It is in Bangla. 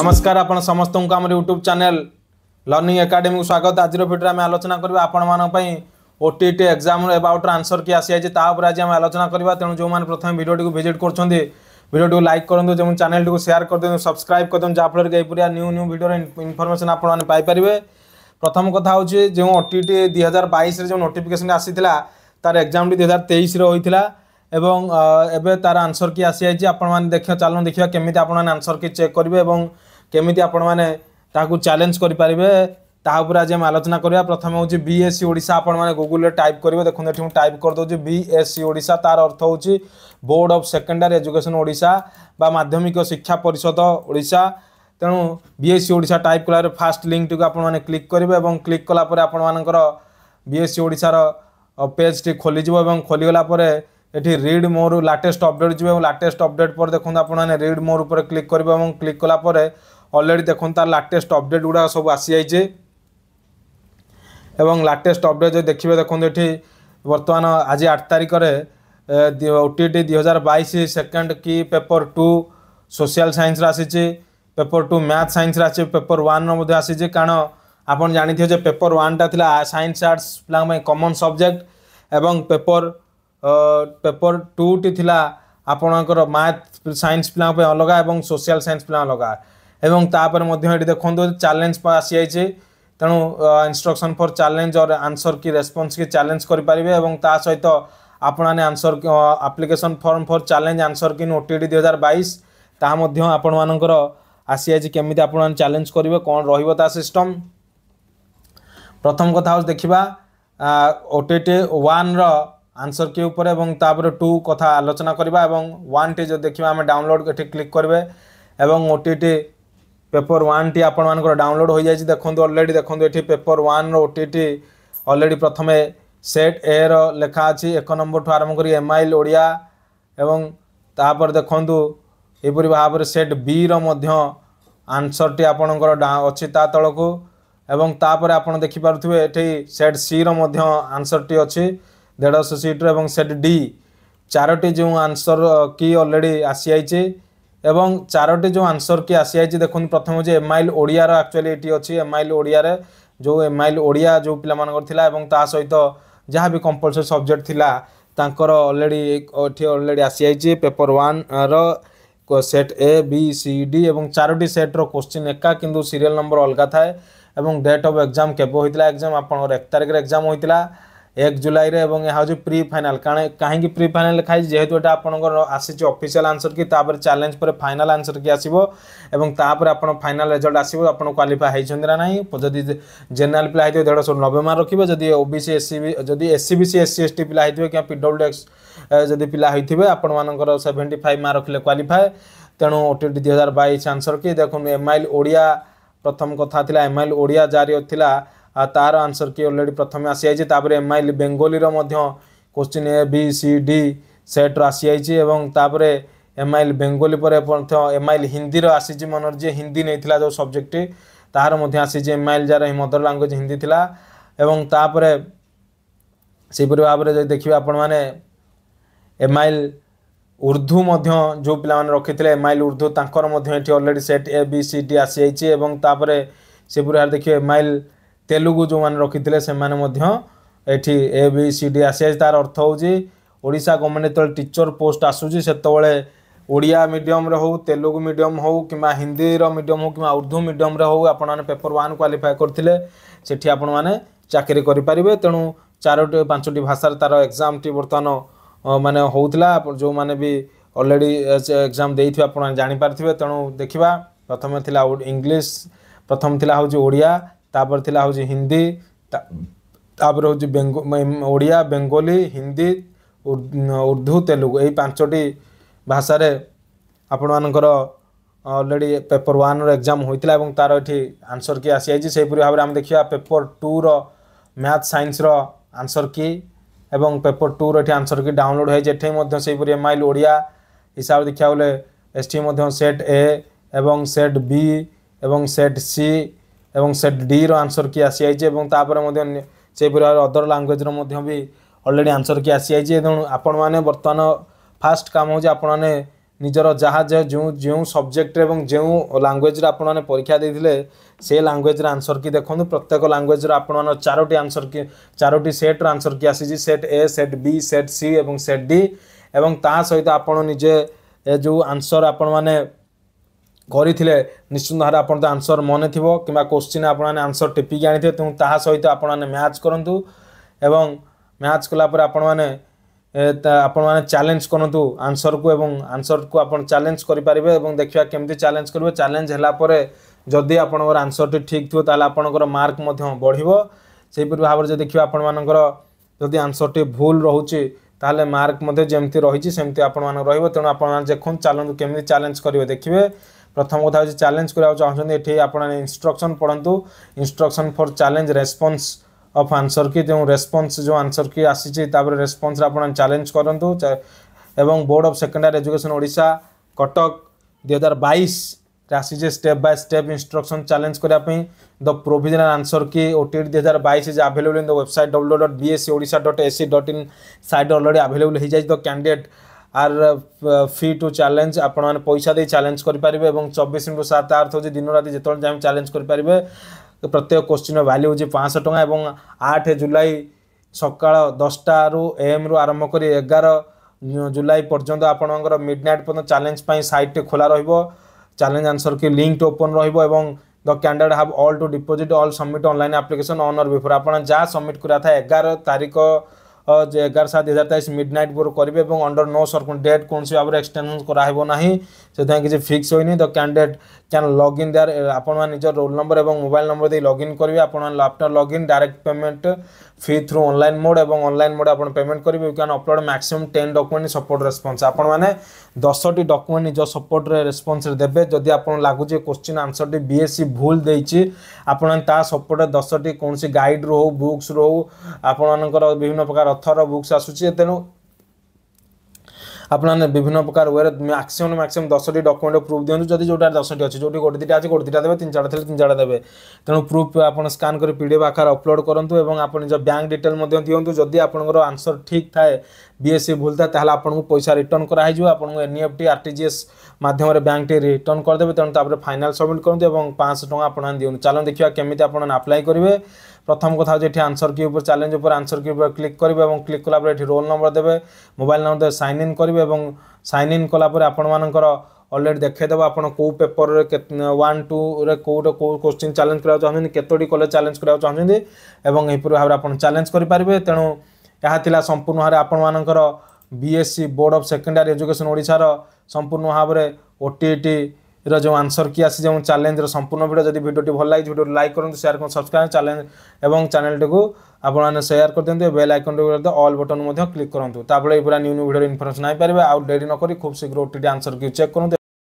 নমস্কার আপনার সমস্ত আমার ইউট্ୟୁବ୍ ଚ୍ୟାନେଲ୍ ଲର୍ଣ୍ଣିଂ ଏକାଡେମୀକୁ ସ୍ୱାଗତ ଆଜିର ଭିଡ଼ିଓରେ ଆମେ ଆଲୋଚନା କରିବା ଆପଣମାନଙ୍କ ପାଇଁ ଓ ଟି ଟି ଏକ୍ଜାମ୍ର ଏବାଉଟ୍ର ଆନ୍ସର୍ କିଏ ଆସିଯାଇଛି ତା ଉପରେ ଆଜି ଆମେ ଆଲୋଚନା କରିବା ତେଣୁ ଯେଉଁମାନେ ପ୍ରଥମେ ଭିଡ଼ିଓଟିକୁ ଭିଜିଟ୍ କରୁଛନ୍ତି ଭିଡ଼ିଓଟିକୁ ଲାଇକ୍ କରନ୍ତୁ ଏବଂ ଚ୍ୟାନେଲ୍ଟିକୁ ସେୟାର କରିଦିଅନ୍ତୁ ସବସ୍କ୍ରାଇବ୍ କରିଦିଅନ୍ତୁ ଯାହାଫଳରେ କି ଏହିପରି ନ୍ୟୁ ନ୍ୟୁ ଭିଡ଼ିଓର ଇନଫର୍ମେସନ୍ ଆପଣମାନେ ପାଇପାରିବେ ପ୍ରଥମ କଥା ହେଉଛି ଯେଉଁ ଓ ଟି ଟି ଦୁଇ ହଜାର ବାଇଶରେ ଯେଉଁ ନୋଟିଫିକେସନ୍ ଆସିଥିଲା ତାର ଏକ୍ଜାମ୍ଟି ଦୁଇ ହଜାର ତେଇଶରେ ହୋଇଥିଲା এবং এবে তার আনসর কি আসি যাই আপনার দেখে চালু দেখা কেমি আপনার আনসর কি চেক করবে এবং কেমিতি আপনার তাকে চ্যালেঞ্জ করে পারে তা উপরে আজ আমি আলোচনা করা প্রথমে হচ্ছে বিএসসি ওড়শা আপনার গুগলে টাইপ করবে দেখুন এটি টাইপ করেদেছি বিএসসি ওড়শা তার অর্থ হচ্ছে board of secondary education Odisha বা মাধ্যমিক শিক্ষা পরিষদ ওড়শা তেমন বিএসসি ওড়শা টাইপ কলার ফার্স্ট লিঙ্কটিকে আপনার ক্লিক করবে এবং ক্লিক কলাপরে আপনার বিএসসি ওড়শার পেজটি খোলিযোগ এবং খোলিগলা পরে এটি রিড মোর লাটেস্ট অপডেট যাবে এবং লাটেস্ট অপডেট পরে দেখুন আপনার রিড মোর উপরে ক্লিক করবে এবং ক্লিক কলাপরে অলরেডি দেখুন তার লাটেস্ট অপডেট গুড়া সব আসিযাইছে এবং লাটেস্ট অপডেট যদি দেখবে দেখুন এটি বর্তমান আজ আট তারিখে ওটিটি দুই হাজার বাইশ সেকেন্ড কি পেপর টু সোশিয়াল সাইন্সর আসিছে পেপর টু ম্যাথ সাইন্সর আসছে পেপর ওয়ান মধ্যে আসিছে কারণ আপনার জাঁথিবে যে পেপর ওয়ানটা লা সাইন্স আর্টস পিলা কমন সবজেক্ট এবং পেপর পেপর টুটি লা আপনার ম্যাথ সাইন্স পিলা অলগা এবং সোশিয়াল সাইন্স পিলা অলগা এবং তাপরে মধ্যে এটি দেখুন চ্যালেঞ্জ আসিযাইছে তেণু instruction for challenge or answer key response key challenge କରିପାରିବେ এবং তা সহিত ଆପଣମାନେ answer application form for challenge answer କିନ୍ ଓ ଟି ଡ଼ି ଦୁଇହଜାର ବାଇଶ ତାହା ମଧ୍ୟ ଆପଣମାନଙ୍କର ଆସିଯାଇଛି କେମିତି ଆପଣମାନେ ଚ୍ୟାଲେଞ୍ଜ କରିବେ କ'ଣ ରହିବ ତା ସିଷ୍ଟମ୍ ପ୍ରଥମ କଥା ହେଉଛି ଦେଖିବା ଓ ଟି ଟି ୱାନ୍ର ଆନ୍ସର୍ କି ଉପରେ ଏବଂ ତାପରେ ଟୁ କଥା ଆଲୋଚନା କରିବା ଏବଂ ୱାନ୍ଟି ଯଦି ଦେଖିବା ଆମେ ଡାଉନଲୋଡ଼୍ ଏଠି କ୍ଲିକ୍ କରିବେ ଏବଂ ଓ ଟି ଟି পেপর ওয়ানটি ଆପଣମାନଙ୍କର ଡାଉନଲୋଡ଼ ହୋଇଯାଇଛି ଦେଖନ୍ତୁ ଅଲରେଡ଼ି ଦେଖନ୍ତୁ ଏଠି ପେପର ୱାନ୍ର ଓ ଟି ଟି ଅଲରେଡ଼ି ପ୍ରଥମେ ସେଟ୍ ଏର ଲେଖା ଅଛି ଏକ ନମ୍ବରଠୁ ଆରମ୍ଭ କରି ଏମ୍ଆଇଏଲ୍ ଓଡ଼ିଆ ଏବଂ ତାପରେ ଦେଖନ୍ତୁ ଏପରି ଭାବରେ ସେଟ୍ ବିର ମଧ୍ୟ ଆନ୍ସର୍ଟି ଆପଣଙ୍କର ଅଛି ତା ତଳକୁ ଏବଂ ତାପରେ ଆପଣ ଦେଖିପାରୁଥିବେ ଏଠି ସେଟ୍ ସିର ମଧ୍ୟ ଆନ୍ସର୍ଟି ଅଛି ଦେଢ଼ଶହ ସିଟ୍ର ଏବଂ ସେଟ୍ ଡି ଚାରୋଟି ଯେଉଁ ଆନ୍ସର୍ କି ଅଲରେଡ଼ି ଆସିଯାଇଛି এবং চারোটি ଯେଉଁ ଆନ୍ସର୍ କି ଆସିଯାଇଛି ଦେଖନ୍ତୁ ପ୍ରଥମ ହେଉଛି ଏମ୍ଆଇଲ୍ ଓଡ଼ିଆର ଆକ୍ଚୁଆଲି ଏଠି ଅଛି ଏମ୍ଆଇଲ୍ ଓଡ଼ିଆରେ ଯେଉଁ ଏମ୍ଆଇଲ୍ ଓଡ଼ିଆ ଯେଉଁ ପିଲାମାନଙ୍କର ଥିଲା ଏବଂ ତା ସହିତ ଯାହା ବି କମ୍ପଲସରି ସବଜେକ୍ଟ ଥିଲା ତାଙ୍କର ଅଲରେଡ଼ି ଏଠି ଅଲରେଡ଼ି ଆସିଯାଇଛି ପେପର୍ ୱାନ୍ର set A B C D ଏବଂ ଚାରୋଟି ସେଟ୍ର କୋଶ୍ଚିନ୍ ଏକା କିନ୍ତୁ ସିରିଏଲ୍ ନମ୍ବର ଅଲଗା ଥାଏ ଏବଂ ଡେଟ୍ ଅଫ୍ ଏକ୍ଜାମ୍ କେବେ ହୋଇଥିଲା ଏକ୍ଜାମ୍ ଆପଣଙ୍କର ଏକ ତାରିଖରେ ଏକ୍ଜାମ୍ ହୋଇଥିଲା এক জুলাইরে এবং ଏହା ହେଉଛି ପ୍ରି ଫାଇନାଲ୍ କାହିଁକି ପ୍ରି ଫାଇନାଲ୍ ଲେଖାହେଇଛି ଯେହେତୁ ଏଇଟା ଆପଣଙ୍କର ଆସିଛି ଅଫିସିଆଲ୍ ଆନ୍ସର୍ କି ତାପରେ ଚ୍ୟାଲେଞ୍ଜ ପରେ ଫାଇନାଲ୍ ଆନ୍ସର୍ କି ଆସିବ ଏବଂ ତାପରେ ଆପଣ ଫାଇନାଲ୍ ରେଜଲ୍ଟ ଆସିବ ଆପଣ କ୍ୱାଲିଫାଏ ହେଇଛନ୍ତି ନା ନାହିଁ ଯଦି ଜେନେରାଲ୍ ପିଲା ହେଇଥିବେ ଦେଢ଼ଶହ ନବେ ମାର୍କ ରଖିବେ ଯଦି ଓବିସି ଏସ୍ସି ଯଦି SC B C SC S T ପିଲା ହେଇଥିବେ କିମ୍ବା ପି ଡବ୍ଲ୍ୟୁ ଏକ୍ସ ଯଦି ପିଲା ହେଇଥିବେ ଆପଣମାନଙ୍କର ସେଭେଣ୍ଟି ଫାଇଭ୍ ମାର୍କ ରଖିଲେ କ୍ୱାଲିଫାଏ ତେଣୁ ଓ ଟି ଟି ଦୁଇ ହଜାର ବାଇଶ ଆନ୍ସର୍ କି ଦେଖନ୍ତୁ ଏମ୍ଆଇଏଲ୍ ଓଡ଼ିଆ ପ୍ରଥମ କଥା ଥିଲା ଏମ୍ଆଇଏଲ୍ ଓଡ଼ିଆ ଜାରି ଥିଲା তার আনসর কি অলরেডি প্রথমে আসিযাইছে তাপরে এমআই বেঙ্গলির মধ্য question A B C D সেটর আসিযাইছে এবং তাপরে এমআইল বেঙ্গলি পরে মধ্য এমআইল হিন্দির আসিছে মনর যে হিন্দি নেইথিলা যে সবজেক্টটি তাহার মধ্যে আসিছে এমআইল যার মদর ল্যাঙ্গুয়েজ হিন্দি থিলা এবং তাপরে ସେହିପରି ଭାବରେ ଯଦି ଦେଖିବେ ଆପଣମାନେ ଏମାଇଲ୍ ଉର୍ଦ୍ଦୁ ମଧ୍ୟ ଯେଉଁ ପିଲାମାନେ ରଖିଥିଲେ ଏମାଇଲ୍ ଉର୍ଦ୍ଦୁ ତାଙ୍କର ମଧ୍ୟ ଏଠି already set A B C D ଆସିଯାଇଛି ଏବଂ ତାପରେ ସେହିପରି ଭାବରେ ଦେଖିବେ ଏମାଇଲ୍ तेलुगु जो मैंने रखी थे से बी सी डी आसी तार अर्थ होशा गवर्नमेंट जो टीचर पोस्ट आसूत ओडिया मीडियम हो तेलुगु मीडियम हो कि हिंदी मीडियम हो कि उर्दू मीडियम हो आप पेपर व्वान क्वाफाए करते से आपने चाकरी करेंगे तेणु चारो पांचटी भाषार तार एग्जाम बर्तमान मानने होता जो मैंने भी अलरेडी एग्जाम दे जापारे तेणु देखा प्रथम थी इंग्लीश प्रथम थी हूँ ओडिया ᱛᱟપર ᱛᱤᱞᱟ ᱦᱚᱡᱩ ᱦᱤᱱᱫᱤ ᱛᱟᱵᱨᱚ ᱦᱚᱡᱩ ᱵᱮᱝᱜᱚ ᱚᱲᱤᱭᱟ ᱵᱮᱝᱜᱚᱞᱤ ᱦᱤᱱᱫᱤ ᱩᱨᱫᱩ ᱛᱮᱞᱩᱜᱩ ᱮᱭ ᱯᱟᱱᱪᱚᱴᱤ ᱵᱷᱟᱥᱟᱨᱮ ᱟᱯᱚᱱᱟᱱ ᱠᱚᱨᱚ ᱚᱞᱨᱮᱰᱤ ᱯᱮᱯᱟᱨ 1 ᱨᱮ ᱮᱠᱡᱟᱢ ᱦᱚᱭ ᱛᱤᱞᱟ ᱮᱵᱚᱝ ᱛᱟᱨ ᱴᱷᱤ ᱟᱱᱥᱟᱨ ᱠᱤ ᱟᱥᱤ ᱟᱡᱤ ᱥᱮ ᱯᱩᱨᱤ ᱵᱷᱟᱵᱨᱮ ᱟᱢ ᱫᱮᱠᱷᱤᱭᱟ ᱯᱮᱯᱟᱨ 2 ᱨᱚ ᱢᱮᱛᱷ ᱥᱟᱭᱱᱥ ᱨᱚ ᱟᱱᱥᱟᱨ ᱠᱤ ᱮᱵᱚᱝ ᱯᱮᱯᱟᱨ 2 ᱨᱮ ᱴᱷᱤ ᱟᱱᱥᱟᱨ ᱠᱤ �� ଏବଂ ସେଟ୍ ଡିର ଆନ୍ସର୍ କି ଆସିଯାଇଛି ଏବଂ ତାପରେ ମଧ୍ୟ ସେହିପରି ଭାବରେ ଅଦର ଲାଙ୍ଗୁଏଜ୍ର ମଧ୍ୟ ବି ଅଲରେଡ଼ି ଆନ୍ସର୍ କି ଆସିଯାଇଛି ତେଣୁ ଆପଣମାନେ ବର୍ତ୍ତମାନ ଫାଷ୍ଟ କାମ ହେଉଛି ଆପଣମାନେ ନିଜର ଯାହା ଯେଉଁ ଯେଉଁ ସବଜେକ୍ଟରେ ଏବଂ ଯେଉଁ ଲାଙ୍ଗୁଏଜ୍ରେ ଆପଣମାନେ ପରୀକ୍ଷା ଦେଇଥିଲେ ସେ ଲାଙ୍ଗୁଏଜ୍ର ଆନ୍ସର୍ କି ଦେଖନ୍ତୁ ପ୍ରତ୍ୟେକ ଲାଙ୍ଗୁଏଜ୍ର ଆପଣମାନଙ୍କ ଚାରୋଟି ଆନ୍ସର୍ କି ଚାରୋଟି ସେଟ୍ର ଆନ୍ସର୍ କି ଆସିଛି set A set B set C ଏବଂ ସେଟ୍ ଡି ଏବଂ ତା ସହିତ ଆପଣ ନିଜେ ଏ ଯେଉଁ ଆନ୍ସର୍ ଆପଣମାନେ କରିଥିଲେ ନିଶ୍ଚିତ ଭାବରେ ଆପଣଙ୍କ ଆନ୍ସର୍ ମନେ ଥିବ କିମ୍ବା କୋଶ୍ଚିନ୍ ଆପଣମାନେ ଆନ୍ସର୍ ଟିପିକି ଆଣିଥିବେ ତେଣୁ ତାହା ସହିତ ଆପଣମାନେ ମ୍ୟାଚ୍ କରନ୍ତୁ ଏବଂ ମ୍ୟାଚ୍ କଲା ପରେ ଆପଣମାନେ ଆପଣମାନେ ଚ୍ୟାଲେଞ୍ଜ କରନ୍ତୁ ଆନ୍ସର୍କୁ ଏବଂ ଆନ୍ସର୍କୁ ଆପଣ ଚ୍ୟାଲେଞ୍ଜ କରିପାରିବେ ଏବଂ ଦେଖିବା କେମିତି ଚ୍ୟାଲେଞ୍ଜ କରିବେ ଚ୍ୟାଲେଞ୍ଜ ହେଲା ପରେ ଯଦି ଆପଣଙ୍କର ଆନ୍ସର୍ଟି ଠିକ୍ ଥିବ ତାହେଲେ ଆପଣଙ୍କର ମାର୍କ ମଧ୍ୟ ବଢ଼ିବ ସେହିପରି ଭାବରେ ଯଦି ଦେଖିବା ଆପଣମାନଙ୍କର ଯଦି ଆନ୍ସର୍ଟି ଭୁଲ ରହୁଛି ତାହେଲେ ମାର୍କ ମଧ୍ୟ ଯେମିତି ରହିଛି ସେମିତି ଆପଣମାନଙ୍କର ରହିବ ତେଣୁ ଆପଣମାନେ ଦେଖନ୍ତୁ ଚାଲନ୍ତୁ କେମିତି ଚ୍ୟାଲେଞ୍ଜ କରିବେ ଦେଖିବେ প্রথম কথা হচ্ছে চ্যালেঞ্জ করা চাহুন এটি আপনার ইনস্ট্রকশন পড়ু instruction for challenge response of answer key যে রেসপন্স যে আনসর কি আসিছে তাপরে রেসপন্সরে আপনার চ্যালেঞ্জ করতু এবং board of secondary education Odisha Cuttack দুই হাজার বাইশ আসিছে step by step instruction challenge করা দ প্রোভিজনাল আনসর কি ওটিটি দুই হাজার বাইশ is available in the website W dot BSE Odisha dot AC dot in site already available হয়ে যাই the candidate are free to challenge আপনার পয়সা দিয়ে চ্যালেঞ্জ করে এবং চব্বিশ ইন্টু সাত আর্থ হচ্ছে দিন রাতে যেত টাইম চ্যালেঞ্জ করে প্রত্যেক কোশ্চিন্র ভ্যালু হচ্ছে পাঁচশহ টাকা এবং আঠ জুলাই সকাল দশটারু এএম্রু আরম্ভ করে এগার জুলাই পর্যন্ত আপনার মিড নাইট পর্যন্ত চ্যালেঞ্জ পাই সাইটটি খোলা রহব চ্যালেঞ্জ আনসর কি লিঙ্কটি ওপেন রহব এবং the candidate have all to deposit all submit online application on or before आप जहाँ सबमिट करा था एगार तारीख ଏଗାର ସାତ ଦୁଇ ହଜାର ତେଇଶ ମିଡ୍ ନାଇଟ୍ ପରେ କରିବେ ଏବଂ ଅଣ୍ଡର ନୋ ସର୍କମ୍ ଡେଟ୍ କୌଣସି ଭାବରେ ଏକ୍ସଟେନସନ୍ କରାହେବ ନାହିଁ ସେଥିପାଇଁ କିଛି ଫିକ୍ସ ହୋଇନି ତ କ୍ୟାଣ୍ଡିଡେଟ୍ କ୍ୟାନ୍ ଲଗ୍ଇନ୍ ଦେୟାର ଆପଣମାନେ ନିଜ ରୋଲ୍ ନମ୍ବର ଏବଂ ମୋବାଇଲ ନମ୍ବର ଦେଇ ଲଗ୍ଇନ୍ କରିବେ ଆପଣମାନେ after login direct payment fee through online mode ଏବଂ ଅନଲାଇନ୍ ମୋଡ଼ ଆପଣ ପେମେଣ୍ଟ କରିବେ you can upload maximum ten document support response ଆପଣମାନେ ଦଶଟି ଡକୁମେଣ୍ଟ ନିଜ ସପୋର୍ଟରେ ରେସ୍ପନ୍ସରେ ଦେବେ ଯଦି ଆପଣ ଲାଗୁଛି କୋଶ୍ଚିନ୍ ଆନ୍ସରଟି ବିଏସ୍ସି ଭୁଲ ଦେଇଛି ଆପଣମାନେ ତା ସପୋର୍ଟରେ ଦଶଟି କୌଣସି ଗାଇଡ଼ରୁ ହେଉ ବୁକ୍ସରୁ ହେଉ ଆପଣମାନଙ୍କର ବିଭିନ୍ନ ପ୍ରକାର ଅଥର ବୁକ୍ସ ଆସୁଛି ତେଣୁ আপনার বিভিন্ন প্রকার ওয়েরে ম্যাক্সিমম ম্যাক্সিমম দশটি ডকুমেন্ট প্রুফ দিও যদি যেটা দশটি অছে যেটি গোটে দুইটা আছে গোটে দুইটা দেবে তিন চারটা থাকলে তিন চারটা দেবে তেমন প্রুফ আপনার স্কান করে পিডিএফ আকার অপলোড করতু এবং আপনার নিজ ব্যাঙ্ক ডিটেল দিও যদি আপনার আনসর ঠিক থাকে বিএসসি ভুল থাকে তাহলে আপনার পয়সা রিটর্ন করা হয়ে আপনার এনইএফটি আরটিজিএস মাধ্যমে ব্যাঙ্কটি রিটর্ন করেদেবে তেমন তাপরে ফাইনাল সবমিট করতে এবং পাঁচশো টাকা আপনার দিও চালু দেখা কমিটি আপনার আপ্লাই করবে প্রথম কথা হচ্ছে এটি আনসর কি উপরে চ্যালেঞ্জ উপরে আনসর কি উপরে ক্লিক করবে এবং ক্লিক কলাপরে এটি রোল নম্বর দেবে মোবাইল নম্বর দেবে সাইন ইন করবে এবং সাইন ইন কলাপরে আপনার অলরেডি দেখাইদেব আপনার কেউ পেপরের ওয়ান টুরে কেউটা কেউ কোশ্চিন চ্যালেঞ্জ করা চাহুন কতটি কলেজ চ্যালেঞ্জ করা চাহুন এবং এইপরি ভাবে আপনার চ্যালেঞ্জ করে পারবে তেমন ଏହା ସମ୍ପୂର୍ଣ୍ଣ ଭାବରେ ଆପଣମାନଙ୍କର BSE board of secondary education ওড়িশার সম্পূর্ণ ভাবে ওটিইটির যে আনসর কি আসি যে চ্যালেঞ্জর সম্পূর্ণ ভিডিও যদি ভিডিওটি ভাল লাগে ভিডিওটি লাইক করুন সেয়ার করুন সবসক্রাইব চ্যালেঞ্জ এবং চ্যানেলটিকে আপনার সেয়ার করে দিও বেল আইকনটি অল বটন ক্লিক করুন তাপরে এই পুরা নিউ নিউ ভিডিওর ইনফরমেশন আইপারে আউ ডেরি নকরি খুব শীঘ্র ওটিটি আনসর কি চেক করুন